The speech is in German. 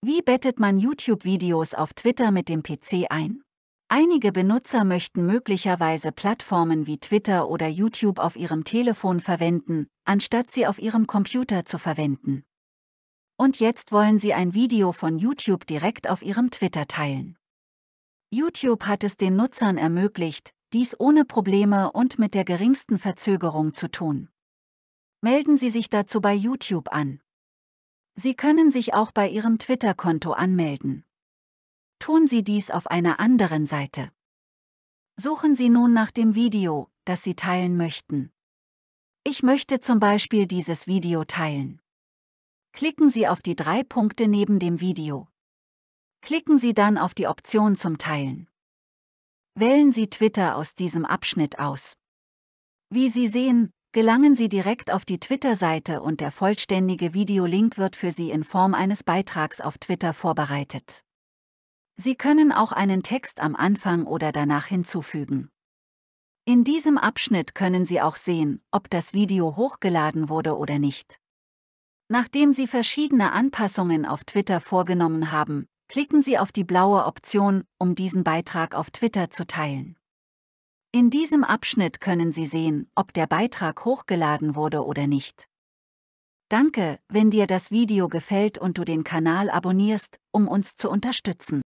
Wie bettet man YouTube-Videos auf Twitter mit dem PC ein? Einige Benutzer möchten möglicherweise Plattformen wie Twitter oder YouTube auf ihrem Telefon verwenden, anstatt sie auf ihrem Computer zu verwenden. Und jetzt wollen sie ein Video von YouTube direkt auf ihrem Twitter teilen. YouTube hat es den Nutzern ermöglicht, dies ohne Probleme und mit der geringsten Verzögerung zu tun. Melden Sie sich dazu bei YouTube an. Sie können sich auch bei Ihrem Twitter-Konto anmelden. Tun Sie dies auf einer anderen Seite. Suchen Sie nun nach dem Video, das Sie teilen möchten. Ich möchte zum Beispiel dieses Video teilen. Klicken Sie auf die drei Punkte neben dem Video. Klicken Sie dann auf die Option zum Teilen. Wählen Sie Twitter aus diesem Abschnitt aus. Wie Sie sehen, gelangen Sie direkt auf die Twitter-Seite und der vollständige Videolink wird für Sie in Form eines Beitrags auf Twitter vorbereitet. Sie können auch einen Text am Anfang oder danach hinzufügen. In diesem Abschnitt können Sie auch sehen, ob das Video hochgeladen wurde oder nicht. Nachdem Sie verschiedene Anpassungen auf Twitter vorgenommen haben, klicken Sie auf die blaue Option, um diesen Beitrag auf Twitter zu teilen. In diesem Abschnitt können Sie sehen, ob der Beitrag hochgeladen wurde oder nicht. Danke, wenn dir das Video gefällt und du den Kanal abonnierst, um uns zu unterstützen.